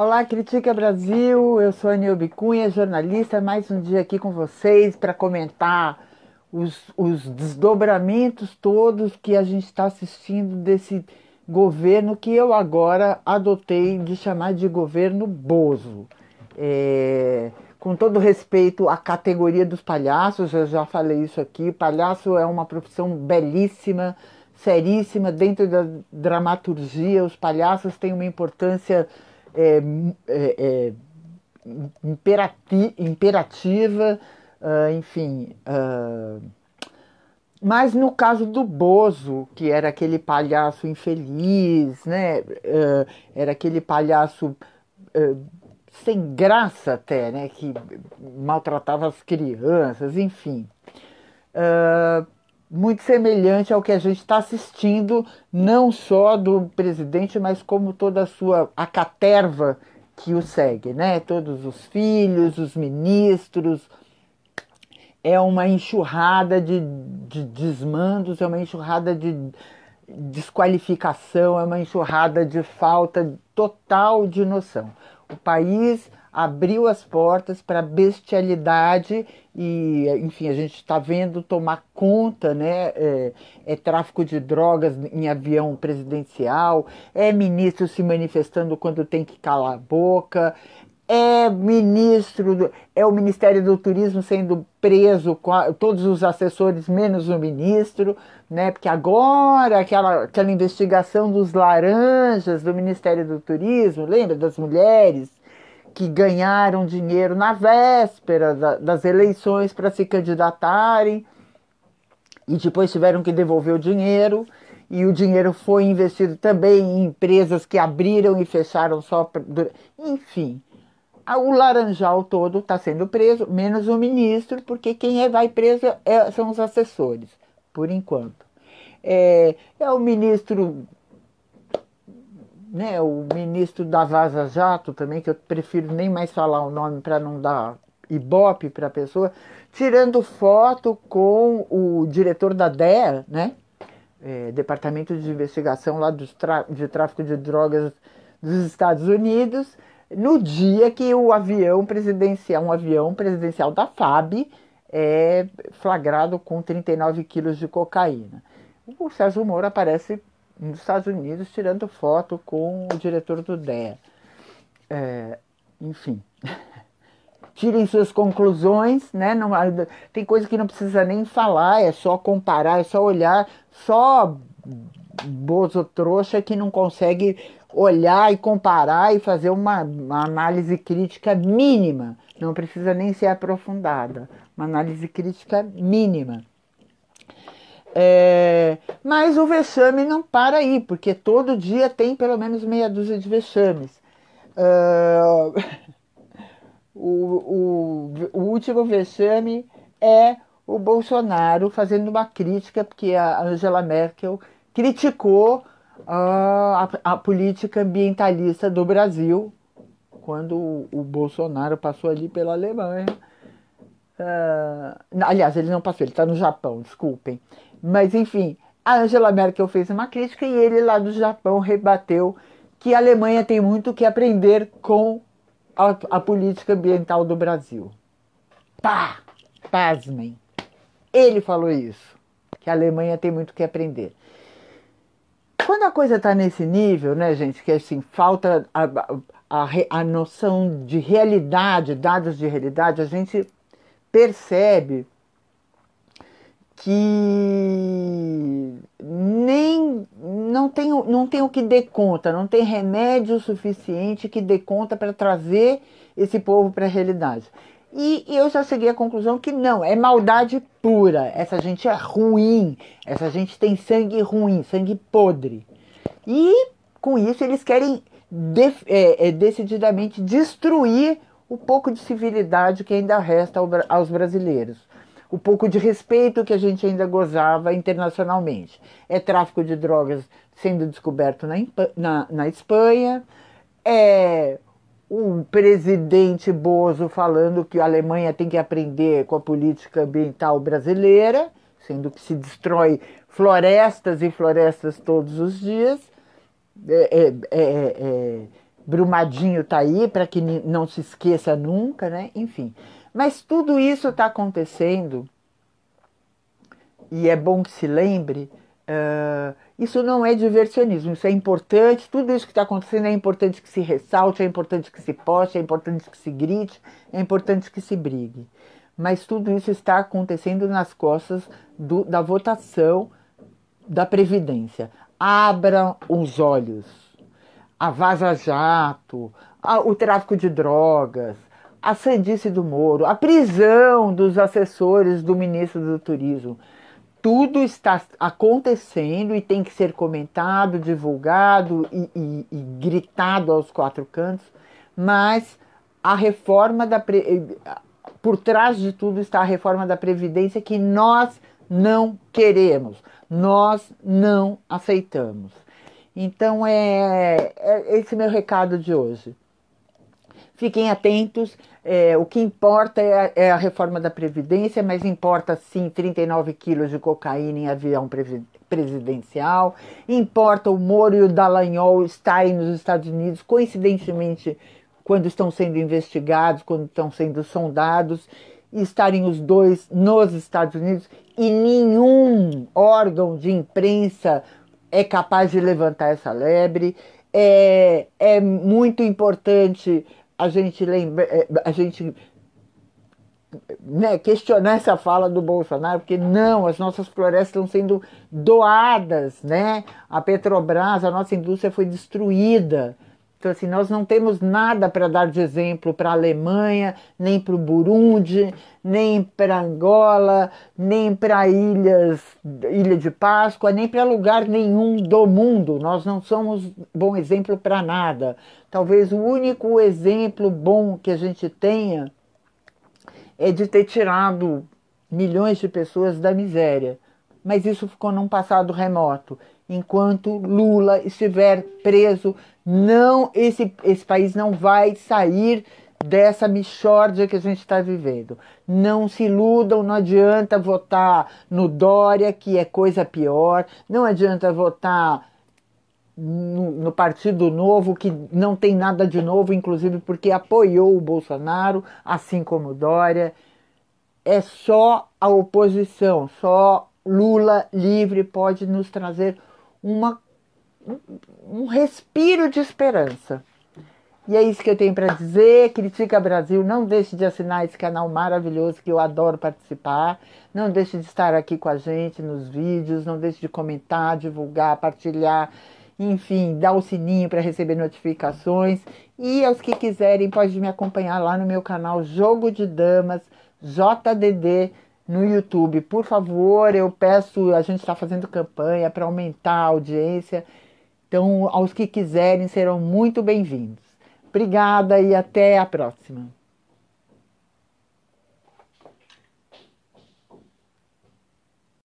Olá, Critica Brasil. Eu sou Anil Cunha, jornalista. Mais um dia aqui com vocês para comentar os, os desdobramentos todos que a gente está assistindo desse governo que eu agora adotei de chamar de governo Bozo. É, com todo respeito à categoria dos palhaços, eu já falei isso aqui. Palhaço é uma profissão belíssima, seríssima. Dentro da dramaturgia, os palhaços têm uma importância é, é, é, imperati, imperativa, uh, enfim. Uh, mas no caso do Bozo, que era aquele palhaço infeliz, né? Uh, era aquele palhaço sem graça até, né? Que maltratava as crianças, enfim. Uh, muito semelhante ao que a gente está assistindo, não só do presidente, mas como toda a sua a caterva que o segue, né? Todos os filhos, os ministros. É uma enxurrada de, de desmandos, é uma enxurrada de desqualificação, é uma enxurrada de falta total de noção. O país abriu as portas para bestialidade e, enfim, a gente está vendo tomar conta, né? É, é, tráfico de drogas em avião presidencial, é ministro se manifestando quando tem que calar a boca, é ministro, do, é o Ministério do Turismo sendo preso, todos os assessores menos o ministro, né? Porque agora aquela, aquela investigação dos laranjas do Ministério do Turismo, lembra das mulheres? que ganharam dinheiro na véspera da, das eleições para se candidatarem e depois tiveram que devolver o dinheiro. E o dinheiro foi investido também em empresas que abriram e fecharam só. Pra, enfim, o laranjal todo está sendo preso, menos o ministro, porque quem é, vai preso é, são os assessores, por enquanto. É, é o ministro né, o ministro da Vaza Jato também, que eu prefiro nem mais falar o nome para não dar ibope para a pessoa, tirando foto com o diretor da DEA, né, é, Departamento de Investigação lá do de Tráfico de Drogas dos Estados Unidos, no dia que o avião presidencial, um avião presidencial da FAB, é flagrado com 39 quilos de cocaína. O Sérgio Moro aparece nos Estados Unidos tirando foto com o diretor do DEA. É, enfim, tirem suas conclusões, né? Não, tem coisa que não precisa nem falar, é só comparar, é só olhar, só bozo trouxa que não consegue olhar e comparar e fazer uma, uma análise crítica mínima. Não precisa nem ser aprofundada, uma análise crítica mínima. É, mas o vexame não para aí, porque todo dia tem pelo menos meia dúzia de vexames. Uh, o, o, o último vexame é o Bolsonaro fazendo uma crítica, porque a Angela Merkel criticou a, a, a, política ambientalista do Brasil quando o, o Bolsonaro passou ali pela Alemanha. Uh, aliás, ele não passou, ele está no Japão, desculpem. Mas enfim, a Angela Merkel fez uma crítica e ele lá do Japão rebateu que a Alemanha tem muito que aprender com a, a política ambiental do Brasil. Pá! Pasmem. Ele falou isso, que a Alemanha tem muito que aprender quando a coisa está nesse nível, né, gente, que assim, falta a, a, a, noção de realidade, dados de realidade, a gente percebe que nem não tem, não tem o que dê conta, não tem remédio suficiente que dê conta para trazer esse povo para a realidade. E, e eu já cheguei à conclusão que não, é maldade pura. Essa gente é ruim, essa gente tem sangue ruim, sangue podre. E com isso eles querem é, é, decididamente destruir o pouco de civilidade que ainda resta ao, aos brasileiros o pouco de respeito que a gente ainda gozava internacionalmente. É tráfico de drogas sendo descoberto na, na, na Espanha, é o presidente Bozo falando que a Alemanha tem que aprender com a política ambiental brasileira, sendo que se destrói florestas e florestas todos os dias. É, é, é, é, é Brumadinho está aí para que não se esqueça nunca, né? Enfim. Mas tudo isso está acontecendo, e é bom que se lembre, uh, isso não é diversionismo, isso é importante, tudo isso que está acontecendo é importante que se ressalte, é importante que se poste, é importante que se grite, é importante que se brigue. Mas tudo isso está acontecendo nas costas do, da votação da Previdência. Abra os olhos. A Vaza Jato, o tráfico de drogas, a sandice do Moro, a prisão dos assessores do ministro do Turismo. Tudo está acontecendo e tem que ser comentado, divulgado e, e, e gritado aos quatro cantos, mas a reforma da. Pre... Eh, por trás de tudo está a reforma da Previdência que nós não queremos, nós não aceitamos. Então, é, é esse meu recado de hoje. Fiquem atentos, é, o que importa é a, é a, reforma da Previdência, mas importa sim 39 quilos de cocaína em avião presidencial, importa o Moro e o Dallagnol estarem nos Estados Unidos, coincidentemente, quando estão sendo investigados, quando estão sendo sondados, estarem os dois nos Estados Unidos e nenhum órgão de imprensa é capaz de levantar essa lebre. É, é muito importante a gente lembra, eh, a gente né, questionar essa fala do Bolsonaro, porque não, as nossas florestas estão sendo doadas, né? A Petrobras, a nossa indústria foi destruída. Então, assim, nós não temos nada para dar de exemplo para a Alemanha, nem para o Burundi, nem para Angola, nem para ilhas, Ilha de Páscoa, nem para lugar nenhum do mundo. Nós não somos bom exemplo para nada. Talvez o único exemplo bom que a gente tenha é de ter tirado milhões de pessoas da miséria. Mas isso ficou num passado remoto enquanto Lula estiver preso, não esse, esse país não vai sair dessa mixórdia que a gente está vivendo. Não se iludam, não adianta votar no Dória, que é coisa pior, não adianta votar no, no, Partido Novo, que não tem nada de novo, inclusive porque apoiou o Bolsonaro, assim como o Dória. É só a oposição, só Lula livre pode nos trazer uma, um respiro de esperança. E é isso que eu tenho para dizer. Critica Brasil, não deixe de assinar esse canal maravilhoso que eu adoro participar. Não deixe de estar aqui com a gente nos vídeos, não deixe de comentar, divulgar, partilhar, enfim, dar o sininho para receber notificações. E aos que quiserem, pode me acompanhar lá no meu canal Jogo de Damas, JDD no YouTube. Por favor, eu peço, a gente está fazendo campanha para aumentar a audiência. Então, aos que quiserem, serão muito bem-vindos. Obrigada e até a próxima.